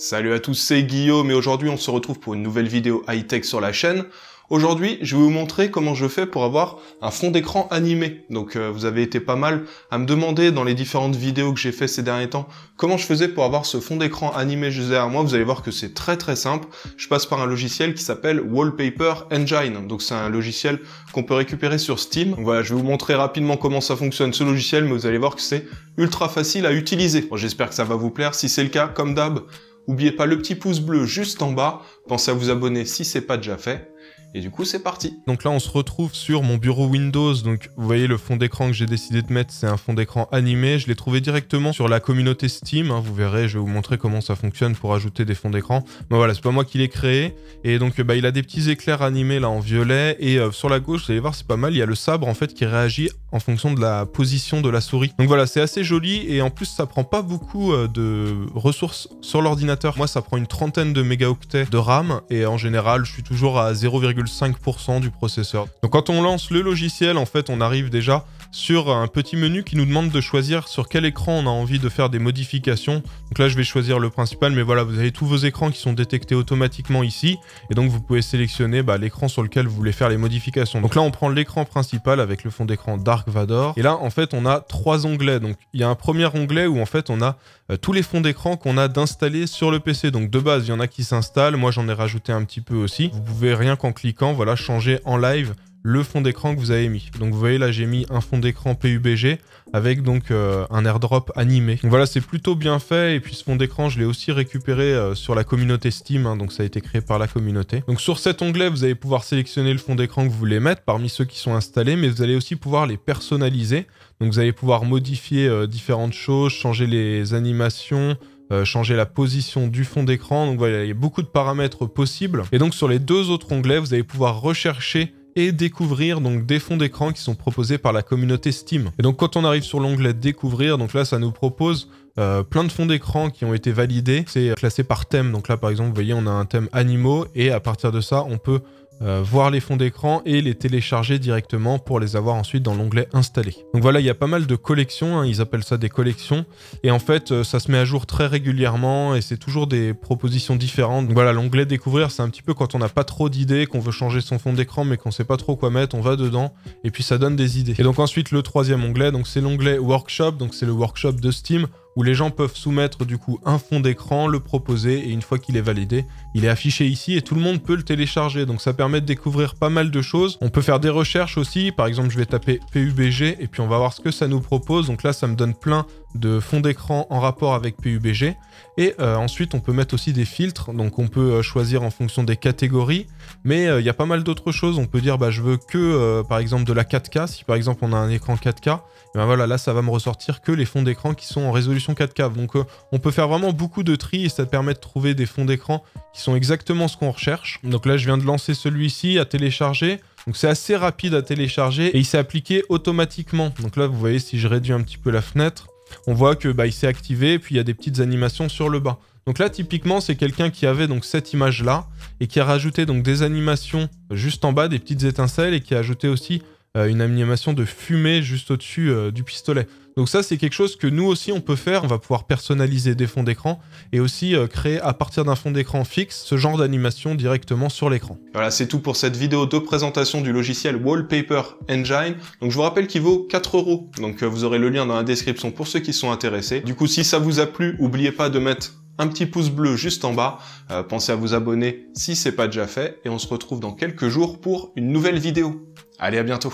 Salut à tous, c'est Guillaume et aujourd'hui on se retrouve pour une nouvelle vidéo high-tech sur la chaîne. Aujourd'hui, je vais vous montrer comment je fais pour avoir un fond d'écran animé. Donc euh, vous avez été pas mal à me demander dans les différentes vidéos que j'ai fait ces derniers temps comment je faisais pour avoir ce fond d'écran animé juste derrière moi. Vous allez voir que c'est très très simple. Je passe par un logiciel qui s'appelle Wallpaper Engine. Donc c'est un logiciel qu'on peut récupérer sur Steam. voilà, je vais vous montrer rapidement comment ça fonctionne ce logiciel, mais vous allez voir que c'est ultra facile à utiliser. Bon, J'espère que ça va vous plaire. Si c'est le cas, comme d'hab, n'oubliez pas le petit pouce bleu juste en bas. Pensez à vous abonner si c'est pas déjà fait. Et du coup, c'est parti. Donc là, on se retrouve sur mon bureau Windows. Donc, vous voyez, le fond d'écran que j'ai décidé de mettre, c'est un fond d'écran animé. Je l'ai trouvé directement sur la communauté Steam. Hein. Vous verrez, je vais vous montrer comment ça fonctionne pour ajouter des fonds d'écran. Mais voilà, c'est pas moi qui l'ai créé. Et donc, euh, bah, il a des petits éclairs animés là en violet. Et euh, sur la gauche, vous allez voir, c'est pas mal. Il y a le sabre en fait qui réagit en fonction de la position de la souris. Donc voilà, c'est assez joli. Et en plus, ça prend pas beaucoup euh, de ressources sur l'ordinateur. Moi, ça prend une trentaine de mégaoctets de RAM. Et en général, je suis toujours à 0 0,5% du processeur. Donc quand on lance le logiciel, en fait, on arrive déjà sur un petit menu qui nous demande de choisir sur quel écran on a envie de faire des modifications. Donc là, je vais choisir le principal, mais voilà, vous avez tous vos écrans qui sont détectés automatiquement ici. Et donc, vous pouvez sélectionner bah, l'écran sur lequel vous voulez faire les modifications. Donc là, on prend l'écran principal avec le fond d'écran Dark Vador. Et là, en fait, on a trois onglets. Donc, il y a un premier onglet où, en fait, on a euh, tous les fonds d'écran qu'on a d'installer sur le PC. Donc, de base, il y en a qui s'installent. Moi, j'en ai rajouté un petit peu aussi. Vous pouvez rien qu'en cliquant, voilà, changer en live le fond d'écran que vous avez mis. Donc vous voyez là j'ai mis un fond d'écran PUBG avec donc euh, un airdrop animé. Donc voilà c'est plutôt bien fait et puis ce fond d'écran je l'ai aussi récupéré euh, sur la communauté Steam hein. donc ça a été créé par la communauté. Donc sur cet onglet vous allez pouvoir sélectionner le fond d'écran que vous voulez mettre parmi ceux qui sont installés mais vous allez aussi pouvoir les personnaliser. Donc vous allez pouvoir modifier euh, différentes choses, changer les animations, changer la position du fond d'écran. Donc voilà, il y a beaucoup de paramètres possibles. Et donc sur les deux autres onglets, vous allez pouvoir rechercher et découvrir donc des fonds d'écran qui sont proposés par la communauté Steam. Et donc quand on arrive sur l'onglet découvrir, donc là ça nous propose euh, plein de fonds d'écran qui ont été validés. C'est classé par thème. Donc là par exemple, vous voyez, on a un thème animaux et à partir de ça, on peut euh, voir les fonds d'écran et les télécharger directement pour les avoir ensuite dans l'onglet installé. Donc voilà, il y a pas mal de collections, hein, ils appellent ça des collections, et en fait euh, ça se met à jour très régulièrement et c'est toujours des propositions différentes. Donc voilà, l'onglet découvrir, c'est un petit peu quand on n'a pas trop d'idées, qu'on veut changer son fond d'écran mais qu'on sait pas trop quoi mettre, on va dedans et puis ça donne des idées. Et donc ensuite le troisième onglet, donc c'est l'onglet workshop, donc c'est le workshop de Steam où les gens peuvent soumettre du coup un fond d'écran, le proposer et une fois qu'il est validé, il est affiché ici et tout le monde peut le télécharger. Donc ça permet de découvrir pas mal de choses. On peut faire des recherches aussi. Par exemple, je vais taper PUBG et puis on va voir ce que ça nous propose. Donc là, ça me donne plein de fonds d'écran en rapport avec PUBG. Et euh, ensuite, on peut mettre aussi des filtres. Donc, on peut euh, choisir en fonction des catégories. Mais euh, il y a pas mal d'autres choses. On peut dire, bah, je veux que, par exemple, de la 4K. Si par exemple, on a un écran 4K, et ben voilà, là, ça va me ressortir que les fonds d'écran qui sont en résolution 4K. Donc euh, on peut faire vraiment beaucoup de tri et ça permet de trouver des fonds d'écran qui sont exactement ce qu'on recherche. Donc là je viens de lancer celui-ci à télécharger. Donc c'est assez rapide à télécharger et il s'est appliqué automatiquement. Donc là vous voyez si je réduis un petit peu la fenêtre, on voit que bah, il s'est activé et puis il y a des petites animations sur le bas. Donc là, typiquement, c'est quelqu'un qui avait donc cette image-là et qui a rajouté donc des animations juste en bas, des petites étincelles et qui a ajouté aussi euh, une animation de fumée juste au-dessus euh, du pistolet. Donc ça, c'est quelque chose que nous aussi, on peut faire. On va pouvoir personnaliser des fonds d'écran et aussi euh, créer à partir d'un fond d'écran fixe ce genre d'animation directement sur l'écran. Voilà, c'est tout pour cette vidéo de présentation du logiciel Wallpaper Engine. Donc je vous rappelle qu'il vaut 4 euros. Donc vous aurez le lien dans la description pour ceux qui sont intéressés. Du coup, si ça vous a plu, n'oubliez pas de mettre un petit pouce bleu juste en bas. Euh, pensez à vous abonner si c'est pas déjà fait et on se retrouve dans quelques jours pour une nouvelle vidéo. Allez, à bientôt